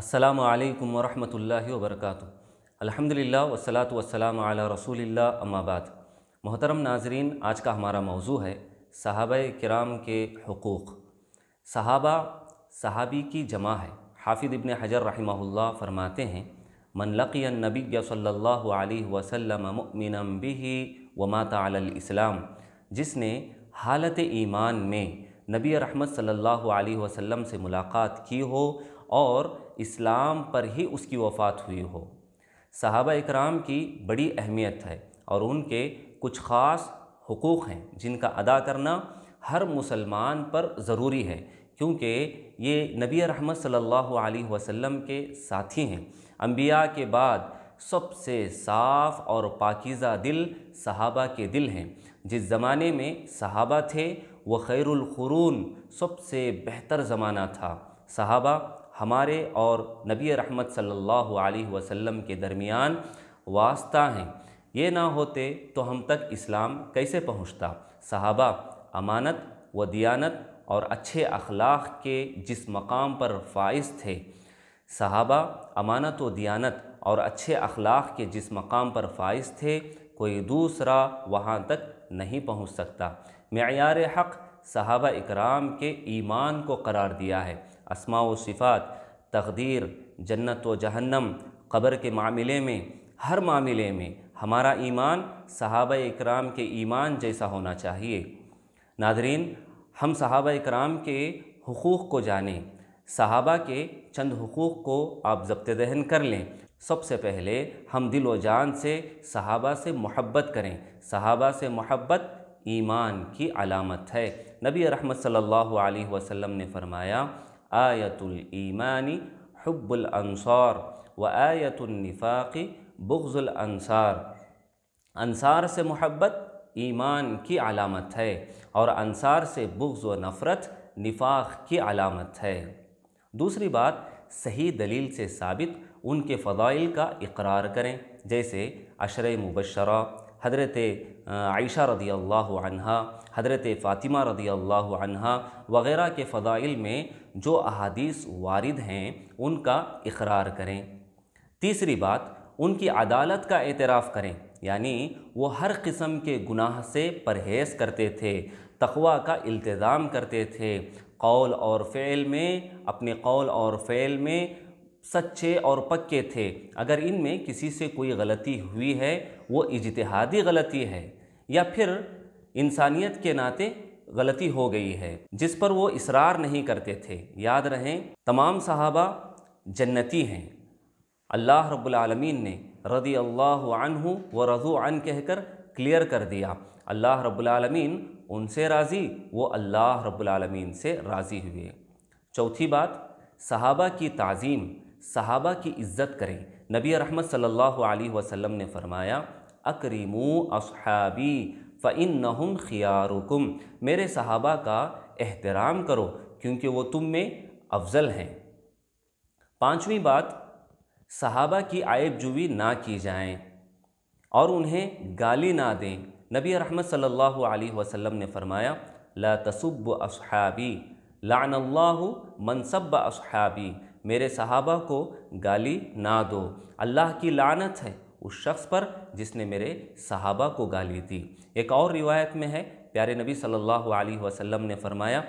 السلام علیکم ورحمۃ اللہ وبرکاتہ الحمد للہ وسلاۃ وسلام علیہ رسول اللہ اما آباد محترم ناظرین آج کا ہمارا موضوع ہے صحابہ کرام کے حقوق صحابہ صحابی کی جمع ہے حافظ ابن حجر رحمہ اللہ فرماتے ہیں من لقی النبی صلی اللہ علیہ وسلم مؤمنا به ومات علی الاسلام جس نے حالت ایمان میں نبی رحمت صلی اللہ علیہ وسلم سے ملاقات کی ہو اور اسلام پر ہی اس کی وفات ہوئی ہو صحابہ اکرام کی بڑی اہمیت ہے اور ان کے کچھ خاص حقوق ہیں جن کا ادا کرنا ہر مسلمان پر ضروری ہے کیونکہ یہ نبی رحمت صلی اللہ علیہ وسلم کے ساتھی ہیں انبیاء کے بعد سب سے صاف اور پاکیزہ دل صحابہ کے دل ہیں جس زمانے میں صحابہ تھے وہ خیر الخرون سب سے بہتر زمانہ تھا صحابہ ہمارے اور نبی رحمت صلی اللہ علیہ وسلم کے درمیان واسطہ ہیں یہ نہ ہوتے تو ہم تک اسلام کیسے پہنچتا صحابہ امانت و دیانت اور اچھے اخلاق کے جس مقام پر فائز تھے صحابہ امانت و دیانت اور اچھے اخلاق کے جس مقام پر فائز تھے کوئی دوسرا وہاں تک نہیں پہنچ سکتا معیار حق صحابہ اکرام کے ایمان کو قرار دیا ہے اسماع و صفات تقدیر جنت و جہنم قبر کے معاملے میں ہر معاملے میں ہمارا ایمان صحابہ اکرام کے ایمان جیسا ہونا چاہیے ناظرین ہم صحابہ اکرام کے حقوق کو جانیں صحابہ کے چند حقوق کو آپ ضبط ذہن کر لیں سب سے پہلے ہم دل و جان سے صحابہ سے محبت کریں صحابہ سے محبت ایمان کی علامت ہے نبی رحمت صلی اللہ علیہ وسلم نے فرمایا آیت الایمانی حب الانصار و آیت النفاق بغض الانصار انصار سے محبت ایمان کی علامت ہے اور انصار سے بغض و نفرت نفاق کی علامت ہے دوسری بات صحیح دلیل سے ثابت ان کے فضائل کا اقرار کریں جیسے عشر مبشرہ حضرت عائشہ رضی اللہ عنہ حضرت فاطمہ رضی اللہ عنہ وغیرہ کے فضائل میں جو احادیث وارد ہیں ان کا اقرار کریں تیسری بات ان کی عدالت کا اعتراف کریں یعنی وہ ہر قسم کے گناہ سے پرہیز کرتے تھے تقوی کا التظام کرتے تھے قول اور فعل میں اپنے قول اور فعل میں سچے اور پکے تھے اگر ان میں کسی سے کوئی غلطی ہوئی ہے وہ اجتہادی غلطی ہے یا پھر انسانیت کے ناطے غلطی ہو گئی ہے جس پر وہ اصرار نہیں کرتے تھے یاد رہیں تمام صحابہ جنتی ہیں اللہ رب العالمین نے رضی اللہ عنہ و رضو عن کہہ کر کلیئر کر دیا اللہ رب العالمین ان سے راضی وہ اللہ رب العالمین سے راضی ہوئے چوتھی بات صحابہ کی تعظیم صحابہ کی عزت کریں نبی رحمت صلی اللہ علیہ وسلم نے فرمایا اکریمو اصحابی فَإِنَّهُمْ خِيَارُكُمْ میرے صحابہ کا احترام کرو کیونکہ وہ تم میں افضل ہیں پانچویں بات صحابہ کی عائب جوی نہ کی جائیں اور انہیں گالی نہ دیں نبی رحمت صلی اللہ علیہ وسلم نے فرمایا لا تصب اصحابی لان اللّہ منصب اصحابی میرے صحابہ کو گالی نہ دو اللہ کی لعنت ہے اس شخص پر جس نے میرے صحابہ کو گالی دی ایک اور روایت میں ہے پیارے نبی صلی اللہ علیہ وسلم نے فرمایا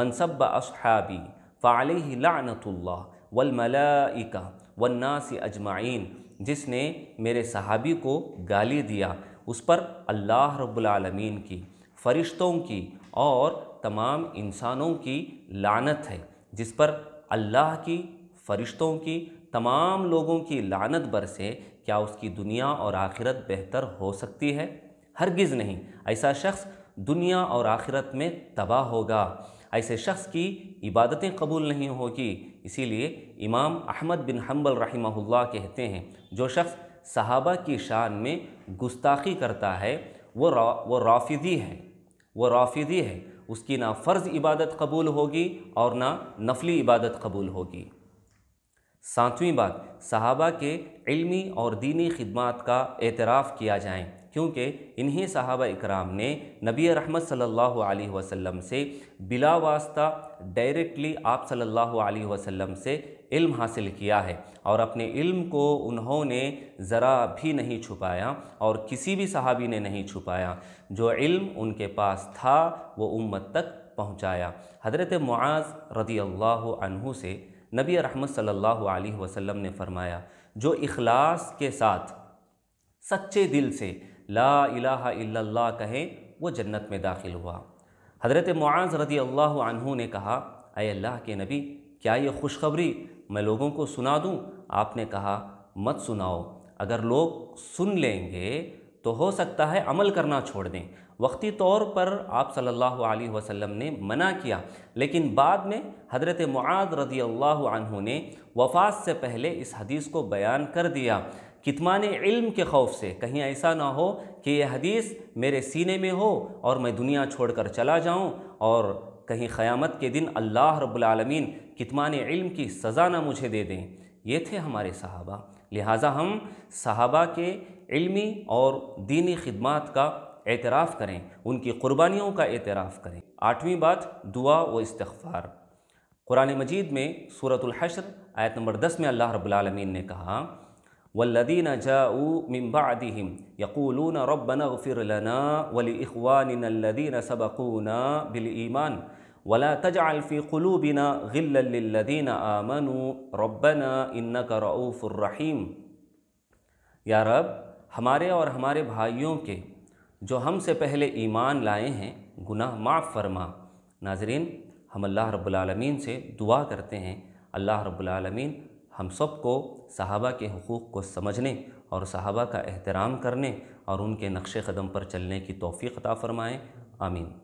منصب اصحابی فعلیہ لعنت اللہ والملائکہ والناس اجمعین جس نے میرے صحابی کو گالی دیا اس پر اللہ رب العالمین کی فرشتوں کی اور تمام انسانوں کی لعنت ہے جس پر اللہ کی فرشتوں کی تمام لوگوں کی لعنت بر سے کیا اس کی دنیا اور آخرت بہتر ہو سکتی ہے ہرگز نہیں ایسا شخص دنیا اور آخرت میں تباہ ہوگا ایسے شخص کی عبادتیں قبول نہیں ہوگی اسی لیے امام احمد بن حنبل رحمہ اللہ کہتے ہیں جو شخص صحابہ کی شان میں گستاخی کرتا ہے وہ را وہ رافضی ہے وہ رافضی ہے اس کی نہ فرض عبادت قبول ہوگی اور نہ نفلی عبادت قبول ہوگی ساتویں بات صحابہ کے علمی اور دینی خدمات کا اعتراف کیا جائیں کیونکہ انہی صحابہ اکرام نے نبی رحمت صلی اللہ علیہ وسلم سے بلا واسطہ ڈائریکٹلی آپ صلی اللہ علیہ وسلم سے علم حاصل کیا ہے اور اپنے علم کو انہوں نے ذرا بھی نہیں چھپایا اور کسی بھی صحابی نے نہیں چھپایا جو علم ان کے پاس تھا وہ امت تک پہنچایا حضرت معاذ رضی اللہ عنہ سے نبی رحمت صلی اللہ علیہ وسلم نے فرمایا جو اخلاص کے ساتھ سچے دل سے لا الہ الا اللہ کہیں وہ جنت میں داخل ہوا حضرت معاذ رضی اللہ عنہ نے کہا اے اللہ کے نبی کیا یہ خوشخبری میں لوگوں کو سنا دوں آپ نے کہا مت سناؤ اگر لوگ سن لیں گے تو ہو سکتا ہے عمل کرنا چھوڑ دیں وقتی طور پر آپ صلی اللہ علیہ وسلم نے منع کیا لیکن بعد میں حضرت معاد رضی اللہ عنہ نے وفات سے پہلے اس حدیث کو بیان کر دیا کتمان علم کے خوف سے کہیں ایسا نہ ہو کہ یہ حدیث میرے سینے میں ہو اور میں دنیا چھوڑ کر چلا جاؤں اور کہیں قیامت کے دن اللہ رب العالمین کتمان علم کی سزا نہ مجھے دے دیں یہ تھے ہمارے صحابہ لہٰذا ہم صحابہ کے علمی اور دینی خدمات کا اعتراف کریں ان کی قربانیوں کا اعتراف کریں آٹھویں بات دعا و استغفار قرآن مجید میں صورت الحشر آیت نمبر دس میں اللہ رب العالمین نے کہا والذین جاؤوا من بعدهم او ربنا اغفر ولی اخوان الذین سبقونا بالایمان ولا تجعل قلوبنا غلا للذین آمنوا ربنا الرحیم یا رب ہمارے اور ہمارے بھائیوں کے جو ہم سے پہلے ایمان لائے ہیں گناہ معاف فرما ناظرین ہم اللہ رب العالمین سے دعا کرتے ہیں اللہ رب العالمین ہم سب کو صحابہ کے حقوق کو سمجھنے اور صحابہ کا احترام کرنے اور ان کے نقش قدم پر چلنے کی توفیق عطا فرمائیں آمین